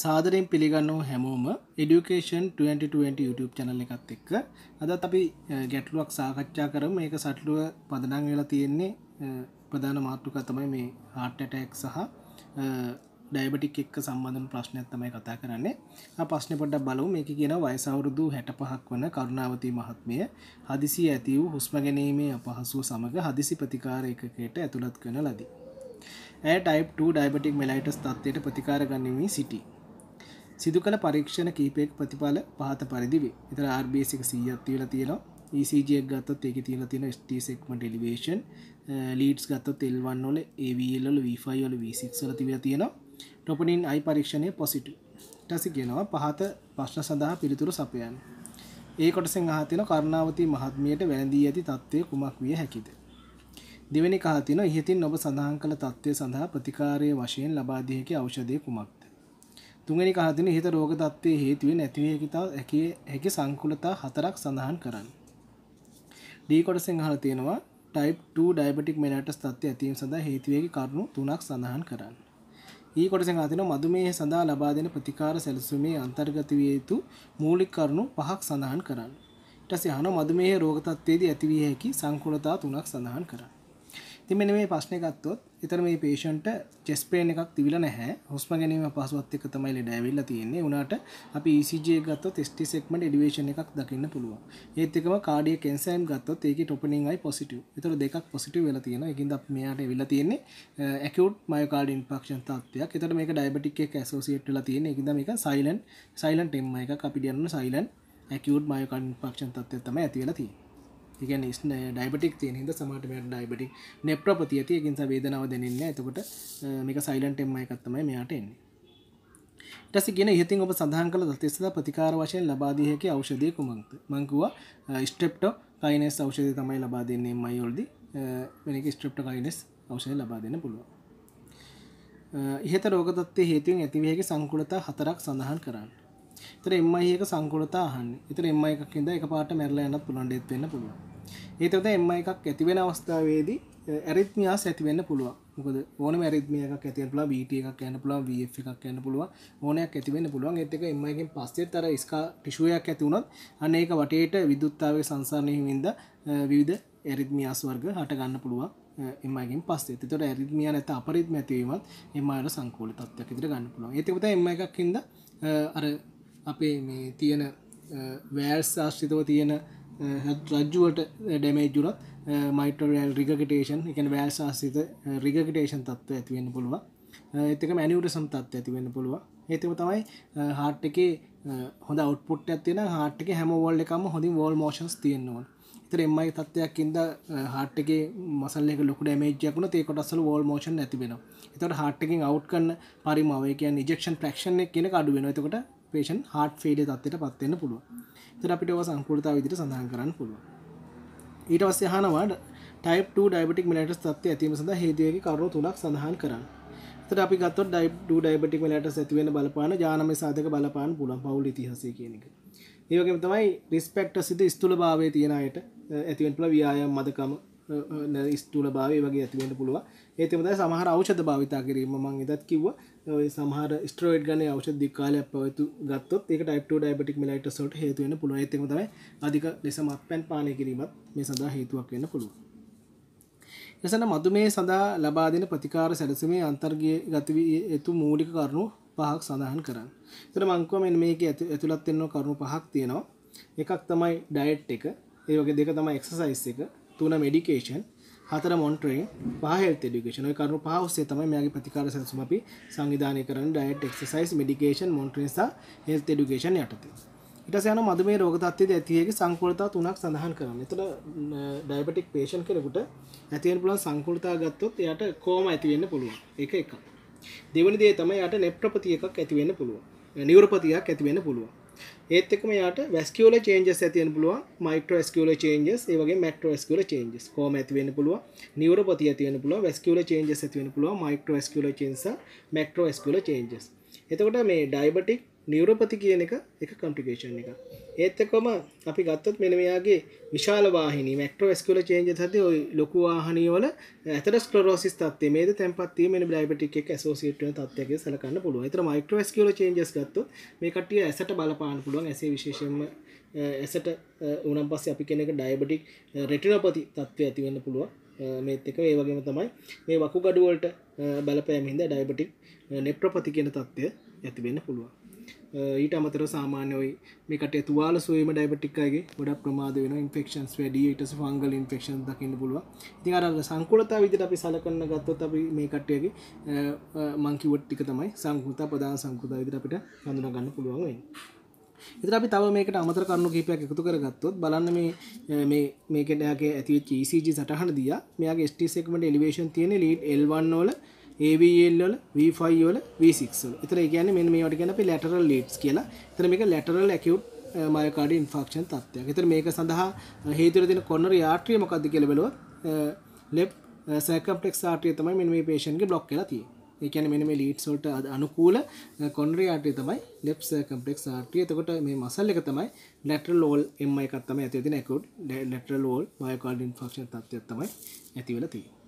සාදරයෙන් පිළිගන්නව හැමෝම education 2020 YouTube channel එකත් එක්ක අදත් අපි ගැටලුවක් සාකච්ඡා කරම ඒක සටලුව පදනං වෙලා තියෙන්නේ ප්‍රධාන මාතෘක තමයි මේ හාටටැක් සහ ඩයිබටික් එක්ක සම්බඳධ ප්‍රශ්නයක් තමයි කතා කරන්නේ පශ්න පොඩ බලු මේ කියන වයසවුරුදු හැට පහක් වන කරුණාවති මහත්මය හදිසි ඇති වූ හුස්ම ගැනීමේ අපහසුව සමඟ හදිසි ප්‍රතිකාර එකකට ඇතුළත් කරන ලදී ඇ ටයිප් 2 ඩයිබටික් මෙලයිටස් තත්වයට ප්‍රතිකාර ගන්නවී සිටි සිදු කළ පරීක්ෂණ කීපයක් ප්‍රතිඵල පහත පරිදි වේ. ඒතර RBS එක 100ක් තියලා තියෙනවා. ECG එක ගත්තොත් ඒකේ තියලා තියෙන ST segment elevation, leads ගත්තොත් L1 වල, AVL වල, V5 වල, V6 වල තිබිලා තියෙනවා. troponin I පරීක්ෂණය positive. ඊට පස්සේ කියනවා පහත ප්‍රශ්න සඳහා පිළිතුරු සපයන්න. ඒ කොටසෙන් අහලා තියෙනවා කරුණාවති මහත්මියට වැළඳී ඇති තත්ත්වය කුමක් විය හැකිද? දෙවෙනි කහා තියෙනවා ඉහතින් ඔබ සඳහන් කළ තත්ත්වය සඳහා ප්‍රතිකාරයේ වශයෙන් ලබා දිය හැකි ඖෂධය කුමක්ද? තුන්වෙනි කහතුනේ හිත රෝග තත්ත්වයේ හේතුවෙන් ඇතිවිය හැකි හැකි සංකූලතා හතරක් සඳහන් කරන්න. ඩී කොටසෙන් අහලා තියෙනවා type 2 diabetic mellitus තත්ත්වය ඇතිවීම සඳහා හේතු වෙකි කරුණු තුනක් සඳහන් කරන්න. ඊ e කොටසෙන් අහලා තියෙනවා මధుමේහ සඳහා ලබා දෙන ප්‍රතිකාර සැලසුමේ අන්තර්ගත විය යුතු මූලික කරුණු පහක් සඳහන් කරන්න. ඊට පස්සේ අහනවා මధుමේහ රෝග තත්ත්වයේදී ඇතිවිය හැකි සංකූලතා තුනක් සඳහන් කරන්න. තිම මේ ප්‍රශ්නය ගත්තොත් එතර මේ පේෂන්ට චෙස්පේන එකක් තිවිල නැහැ හොස්ම ගැනීම පසුවත් එක තමයි ලෙඩැවිල්ල තියෙන්නේ උනාට අපි ECG ගත්තොත් ස්ට සෙක්මට ඩිවේශන එකක් දකින්න පුළුව ඒත් එකම කාඩිය කෙන්සයිම් ගත්තොත් ඒක ටොපනින්යි පොසිටව එතර දෙකක් පොසිටව වෙල තියෙන එකින්ද මෙයාට වෙලා තියෙන්නේ ඇකට් මයකාඩ ඉන්පක්ෂන් තත්වයක් එතට මේක ඩයිබටික් එක ඇසෝසිට්ල තියෙන එකද මේක සයිලන් සයිලන් එම්ම එක අපි ඩියන්න සයිලන් ඇකට් මයකන් පක්ෂන් තත්වය තම ඇතිවෙලා තියෙන එකන ඩයිබටික් තියෙන හිද සමට මෙයට ඩයිබටි නෙප්‍රපති ඇති එකින් සවේදනාව දැනන්න ඇතකොට මේක සයිලන්ට එම්ම එකත්තමයි මෙයාට එන්නේ ටස ගෙන ඉහතින් ඔබ සඳහන් කළ දතිස්සද ප්‍රතිකාර වශයෙන් ලබාදීහකි අවෂධය කුමක්ද මංකුවා ස්ට්‍රප්ටෝ කයිනෙස් අවෂධය තමයි ලබා දෙන්නේ මයිෝල්දි වෙනක ස්ට්‍රප්ට කයිනෙස් අවෂය ලබා දෙන්න පුළුව ඉහත රෝගතත්ේ හේතුවෙන් ඇතිවහකි සංකුලතා හතරක් සඳහන් කරන්න තර එම්මයික සංකුලතා හන් ඉතර එම්ම එකක්කින්ද එක පාට මැරලා යන්නත් පුළන්ඩෙත් වෙන්න පුළුවන් ඒතොත එම එකක් ඇතිවෙන අවස්ථාවේදී ඇරිත්මයා ඇතිවෙන්න පුළුව මොකද ඕන ඇරිත්මයක් ඇතිරලා බට එකක් ඇන්න පුලා ව එකක් ඇන්න පුළුව ඕනයක් ඇතිවෙන්න පුළුවන් එතක එමකින් පස්සේ තර ස්කා ටිෂුවයක් ඇතිවුණත් අන්න ඒක වටේට විදුත්තාවේ සංසාරණයහිමින්ද විවිධ ඇරිත්මියස් වර්ග හටගන්න පුළුවන් එමගින් පස්සේ තොට ඇරිත්මිය ඇත අපරිත්ම ඇතිවීමත් එමයට සංකූල තත්වයක් ඉදිර ගන්න පුළුව ඒතකත එම එකක්හිද අර අපේ මේ තියෙන වෑල් ශාශ්‍රිතව තියෙන රජ්ජුවට ඩැමේජුරත් මයිටරල් රිගටේෂන් එකන වෑල්සාසිත රිගටේෂන් තත්ව ඇතිවෙන්න පුළුව එතක මැනිවට සම්තත්ව ඇතිවෙන්න පුළුව ඒතම තමයි හාට් එකේ හොඳ ඔට්පුට් ඇතින හාටික හැමවල්ල එකම හොඳින් වෝල් මෝෂන්ස් තියෙන්නවා එතර එමයි තත්වයක් ඉද හාටගේ මසල්ලෙක ලොක ඩමේජයක්ුණ තේකොටසල් වෝල් මෝෂන් ඇතිබෙන එතට හාටකින් අව් කන්න පරිමාවය කිය නිජක්ෂන් ප්‍රක්ෂණ කියන අඩුවෙන එතකොට පේෂන් හාට් ෆේඩ තත්වට පත්වෙන්න පුළුව තර අපිට සංකෘතා විදිට සඳහන් කරන්න පුළුව ඊට වස්සේ හනවාඩ ටයිප් 2 ඩයිබටික් මලටස් තත්ව ඇතිීම සඳ හේතුවකි කරු තුනක් සඳහන් කරන්න තර අපි ගත්තොත් ඩයි් ඩයිබටික් මලට ඇතිවෙන බලපාන ජානම සාධක බලපාන පුලන් පවුල ඉතිහස කියනක ඒවගේ තමයි රිස්පෙක්ට සිද ස්තුල භාවය තියෙනයට ඇතිවෙන්පල ව්‍යය මදකම ස්තුල භාවය වගේ ඇතිවෙන පුළුව ඒතිමද සමහර අවෂධ භාවිතා කිරීම මං එදත් කිව සමහර ස්ට්‍රෝයිඩ් ගන අවෂ දිකාලය පවතු ගත්තොත් එක ටයිප්ට ඩයිබටික් ලයිට සොට හේතුවෙන පුළුව ඇතිමතයි අධික ලෙස මත් පැන් පානය කිරීමත් මේ සඳහා හේතුවක් වෙන පුළුව එසන මතු මේ සඳහා ලබාදෙන ප්‍රතිකාර සැලසමේ අන්තර්ගය ගතවී එතු මූලික කරනු පහක් සඳහන් කරන්න තර මංකුව මෙ මේක ඇතු ඇතුළත්වෙන්නවා කරුණු පහක් තියෙනවා එකක් තමයි ඩයිට් එක ඒවගේ දෙක තමයි එක්සසයිස් එක තුන මෙඩිකේෂන් හතර මොන්ටරෙන් පහ හෙල්ත් එඩිකේෂන් ඔය කරුණු පහ ඔස්සේ තමයි මෙයාගේ ප්‍රතිකාර සැලසුම අපි සංවිධානය කරන්නේ ඩයට් එක්සර්සයිස් මෙඩිකේෂන් මොන්ටරින් සහ හෙල්ත් එඩිකේෂන් යටතේ ඊට පස්සේ යනවා මධුමේ රෝග තත්ත්වයේදී ඇති හැකි සංකූලතා තුනක් සඳහන් කරනවා. එතන ඩයබටික් පේෂන්ට් කෙනෙකුට ඇති වෙන්න පුළුවන් සංකූලතා ගත්තොත් එයාට කෝම ඇති වෙන්න පුළුවන්. ඒක එකක්. දෙවෙනි දේ තමයි එයාට නෙප්‍රොපති එකක් ඇති වෙන්න පුළුවන්. නියුරෝපතියක් ඇති වෙන්න පුළුවන්. ඒත් එක්කම යාට vascular changes ඇති වෙන්න පුළුවන් micro vascular changes ඒ වගේ macro vascular changes කොහොම ඇති වෙන්න පුළුවන් නියුරෝපතිය ඇති වෙන්න පුළුවන් vascular changes ඇති වෙන්න පුළුවන් micro vascular changes macro vascular changes එතකොට මේ diabetic නිවරපති කියන එක එක කම්පිකේෂන් එක ඒත්තකොම අපි ගත්තොත් මෙන මෙයාගේ විශාල වාහිනී මැක්ට්‍රෝස්කුල චේන්ජ හද ඔයි ලොකු වාහනීවල ඇතර ස්කලරෝසිස් තත්ේ මේ තැන්පත්ේ මෙ බ්ලයිබටික් එක සෝසිටන තත්යගේ සලකන්න පුළුව තර මයික්ට්‍රස්කල චේන්ජස් ගත්තු මේ කටිය ඇසට බලපාන්න පුළුවන් ඇසේ විශේෂම ඇසට උනම් පස්ස අපි කෙනෙක ඩයිබටික් රෙටිනපති තත්ත්වය ඇතිවෙන්න පුළුවන් මේත් එක ඒ වගේම තමයි මේ වකු ගඩුවලට බලපෑමින්ද ඩයිබටික් නෙප්‍රපති කියෙන තත්ත්වය ඇතිවෙන්න පුළුවන් ඊට අමතර සාමාන්‍යයි මේකට තුවාල සුවීම ඩයිබටික්කගේ ගොඩක් ප්‍රමාද වෙන ඉන්ෆෙක්ෂන්ස් වැඩිය ඊටස ෆංගල් ඉන්ෆෙක්ෂන් දකින්න පුළුව ඉතින් අර සංකුලතා විදිහට අපි සලකන්න ගත්තොත් අපි මේ කට්ටියගේ මං කිව්වොත් ටික තමයි සංකුලතා ප්‍රධාන සංකුලතා විදිහට අපිට හඳුනා ගන්න පුළුවන් වෙන්නේ ඉතින් අපි තව මේකට අමතර කරුණු කීපයක් එකතු කරගත්තොත් බලන්න මේ මේ මේකට එයාගේ ඇතිවෙච්ච ECG සටහන දිහා මෙයාගේ ST segment elevation තියෙන lead L1 වල AVL වල V5 වල V6 වල. ඒතර ඒ කියන්නේ මෙන්න මේවට කියන්නේ අපි lateral leads කියලා. ඒතර මේක lateral acute myocardial infarction තත්ත්වයක්. ඒතර මේක සඳහා හේතු වෙලා තියෙන coronary artery මොකක්ද කියලා බලුවොත් left circumflex artery තමයි මෙන්න මේ patient ගේ block වෙලා තියෙන්නේ. ඒ කියන්නේ මෙන්න මේ leads වලට අනුකූල coronary artery තමයි left circumflex artery. එතකොට මේ muscle එක තමයි lateral wall MI එකක් තමයි ඇති වෙලා තියෙන acute lateral wall myocardial infarction තත්ත්වයක් තමයි ඇති වෙලා තියෙන්නේ.